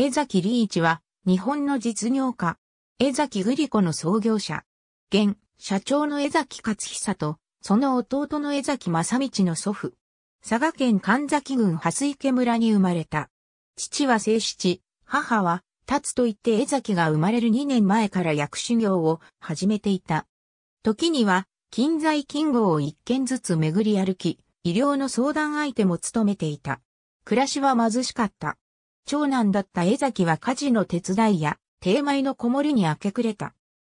江崎林一は、日本の実業家、江崎グリコの創業者、現、社長の江崎勝久と、その弟の江崎正道の祖父、佐賀県神崎郡蓮池村に生まれた。父は正七、母は、立つと言って江崎が生まれる2年前から薬修行を始めていた。時には、近在近号を一軒ずつ巡り歩き、医療の相談相手も務めていた。暮らしは貧しかった。長男だった江崎は家事の手伝いや、定米の子守に明け暮れた。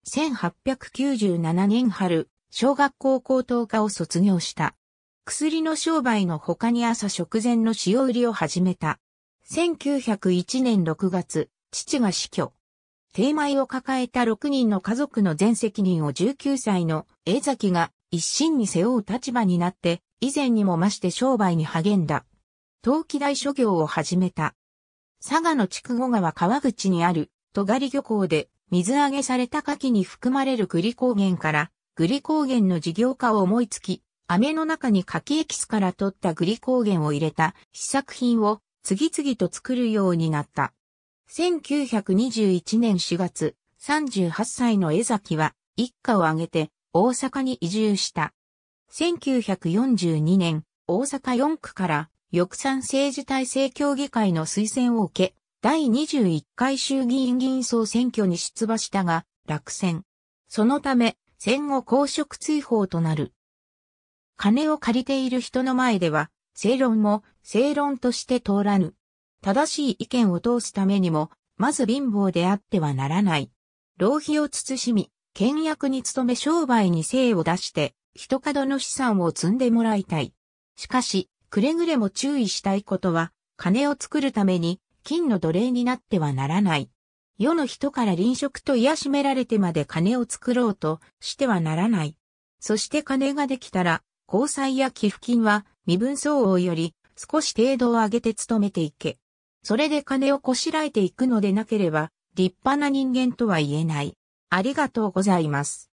1897年春、小学校高等科を卒業した。薬の商売の他に朝食前の塩売りを始めた。1901年6月、父が死去。定米を抱えた6人の家族の全責任を19歳の江崎が一心に背負う立場になって、以前にも増して商売に励んだ。陶器大諸業を始めた。佐賀の筑後川川口にある、戸狩漁港で水揚げされた牡蠣に含まれるグリコーゲンから、グリコーゲンの事業化を思いつき、飴の中に牡蠣エキスから取ったグリコーゲンを入れた試作品を次々と作るようになった。1921年4月、38歳の江崎は一家を挙げて大阪に移住した。1942年、大阪4区から翼賛政治体制協議会の推薦を受け、第21回衆議院議員総選挙に出馬したが、落選。そのため、戦後公職追放となる。金を借りている人の前では、正論も正論として通らぬ。正しい意見を通すためにも、まず貧乏であってはならない。浪費を慎み、倹約に努め商売に精を出して、一角の資産を積んでもらいたい。しかし、くれぐれも注意したいことは、金を作るために金の奴隷になってはならない。世の人から臨食と癒しめられてまで金を作ろうとしてはならない。そして金ができたら、交際や寄付金は身分相応より少し程度を上げて努めていけ。それで金をこしらえていくのでなければ、立派な人間とは言えない。ありがとうございます。